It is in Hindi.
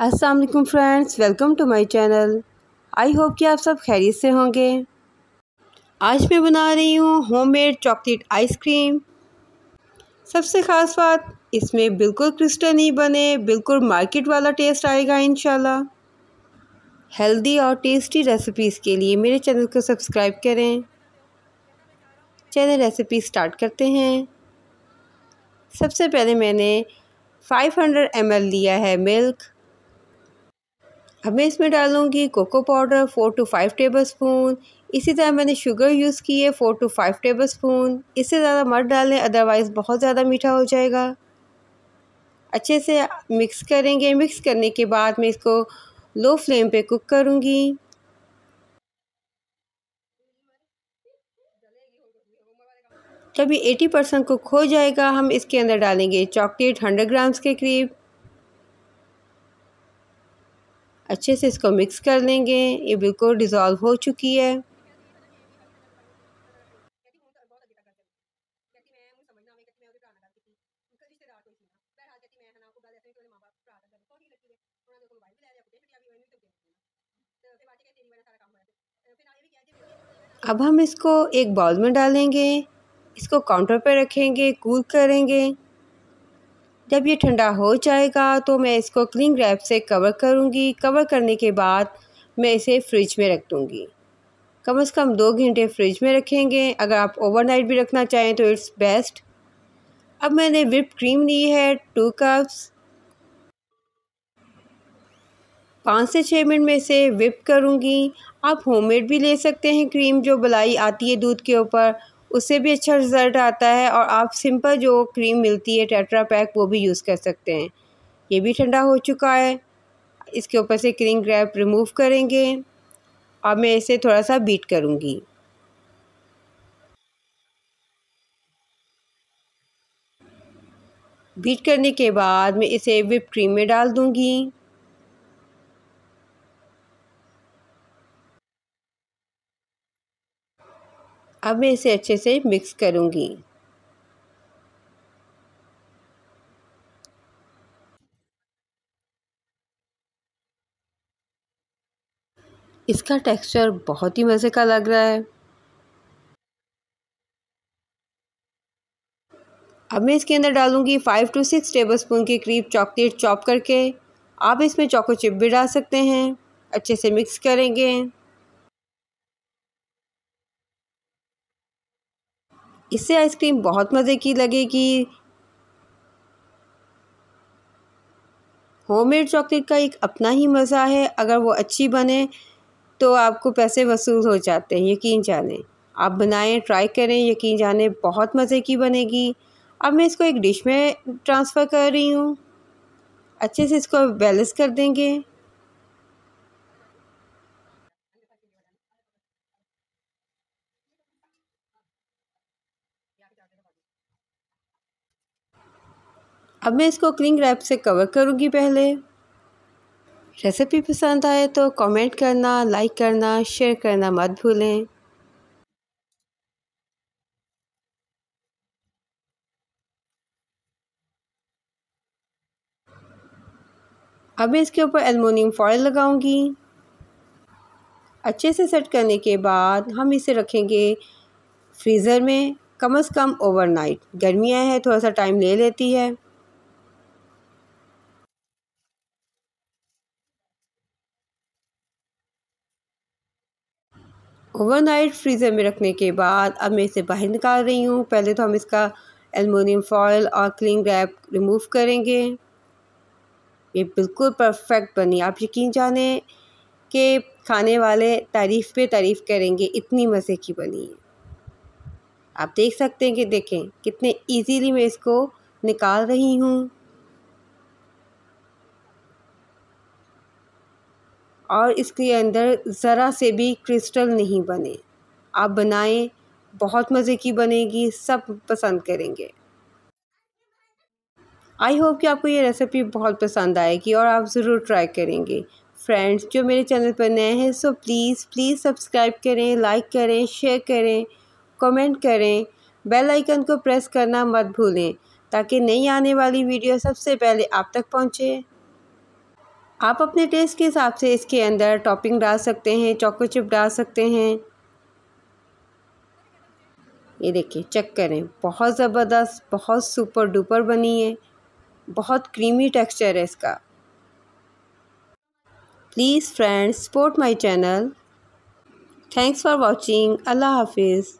अस्सलाम friends welcome to my channel I hope कि आप सब खैरियत से होंगे आज मैं बना रही हूँ होममेड चॉकलेट आइसक्रीम सबसे ख़ास बात इसमें बिल्कुल क्रिस्टल नहीं बने बिल्कुल मार्केट वाला टेस्ट आएगा इन हेल्दी और टेस्टी रेसिपीज़ के लिए मेरे चैनल को सब्सक्राइब करें चैनल रेसिपी स्टार्ट करते हैं सबसे पहले मैंने 500 ml लिया है मिल्क अब मैं इसमें डालूँगी cocoa powder four to five tablespoon इसी तरह मैंने शुगर यूज़ की है four to five tablespoon इससे ज़्यादा मत डालें अदरवाइज़ बहुत ज़्यादा मीठा हो जाएगा अच्छे से मिक्स करेंगे मिक्स करने के बाद मैं इसको लो फ्लेम पे कुक करूँगी तभी एटी परसेंट कुक हो जाएगा हम इसके अंदर डालेंगे चॉकलेट हंड्रेड ग्राम्स के करीब अच्छे से इसको मिक्स कर लेंगे ये बिल्कुल डिज़ोल्व हो चुकी है अब हम इसको एक बाउल में डालेंगे इसको काउंटर पर रखेंगे कूल करेंगे जब ये ठंडा हो जाएगा तो मैं इसको क्लिंग रैप से कवर करूँगी कवर करने के बाद मैं इसे फ्रिज में रख दूँगी कम से कम दो घंटे फ्रिज में रखेंगे अगर आप ओवरनाइट भी रखना चाहें तो इट्स बेस्ट अब मैंने विप क्रीम ली है टू कप्स पाँच से छः मिनट में इसे विप करूँगी आप होममेड भी ले सकते हैं क्रीम जो बलाई आती है दूध के ऊपर उससे भी अच्छा रिज़ल्ट आता है और आप सिंपल जो क्रीम मिलती है टेट्रा पैक वो भी यूज़ कर सकते हैं ये भी ठंडा हो चुका है इसके ऊपर से क्रीम ग्रैप रिमूव करेंगे और मैं इसे थोड़ा सा बीट करूँगी बीट करने के बाद मैं इसे विप क्रीम में डाल दूँगी अब मैं इसे अच्छे से मिक्स करूँगी इसका टेक्सचर बहुत ही मज़े का लग रहा है अब मैं इसके अंदर डालूंगी five to six tablespoon के करीब चॉकलेट चॉप करके आप इसमें चॉको चिप भी डाल सकते हैं अच्छे से मिक्स करेंगे इससे आइसक्रीम बहुत मज़े की लगेगी होममेड चॉकलेट का एक अपना ही मज़ा है अगर वो अच्छी बने तो आपको पैसे वसूल हो जाते हैं यकीन जाने आप बनाएं ट्राई करें यकीन जाने बहुत मज़े की बनेगी अब मैं इसको एक डिश में ट्रांसफ़र कर रही हूँ अच्छे से इसको बैलेंस कर देंगे अब मैं इसको क्लिंग रैप से कवर करूँगी पहले रेसिपी पसंद आए तो कमेंट करना लाइक करना शेयर करना मत भूलें अब मैं इसके ऊपर एलमोनियम फॉयल लगाऊंगी अच्छे से सेट करने के बाद हम इसे रखेंगे फ्रीज़र में कम अज़ कम ओवरनाइट गर्मियाँ हैं थोड़ा सा टाइम ले लेती है ओवरनाइट फ्रीज़र में रखने के बाद अब मैं इसे बाहर निकाल रही हूँ पहले तो हम इसका एलमोनियम फॉयल और क्लिंग रैप रिमूव करेंगे ये बिल्कुल परफेक्ट बनी आप यकीन जाने कि खाने वाले तारीफ़ पे तारीफ़ करेंगे इतनी मज़े की बनी है आप देख सकते हैं कि देखें कितने इजीली मैं इसको निकाल रही हूँ और इसके अंदर ज़रा से भी क्रिस्टल नहीं बने आप बनाएं बहुत मज़े की बनेगी सब पसंद करेंगे आई होप कि आपको ये रेसिपी बहुत पसंद आएगी और आप ज़रूर ट्राई करेंगे फ्रेंड्स जो मेरे चैनल पर नए हैं सो प्लीज़ प्लीज़ सब्सक्राइब करें लाइक करें शेयर करें कमेंट करें बेल आइकन को प्रेस करना मत भूलें ताकि नई आने वाली वीडियो सबसे पहले आप तक पहुँचें आप अपने टेस्ट के हिसाब से इसके अंदर टॉपिंग डाल सकते हैं चॉको चिप डाल सकते हैं ये देखिए चेक करें बहुत ज़बरदस्त बहुत सुपर डुपर बनी है बहुत क्रीमी टेक्सचर है इसका please friends support my channel thanks for watching अल्लाह हाफिज़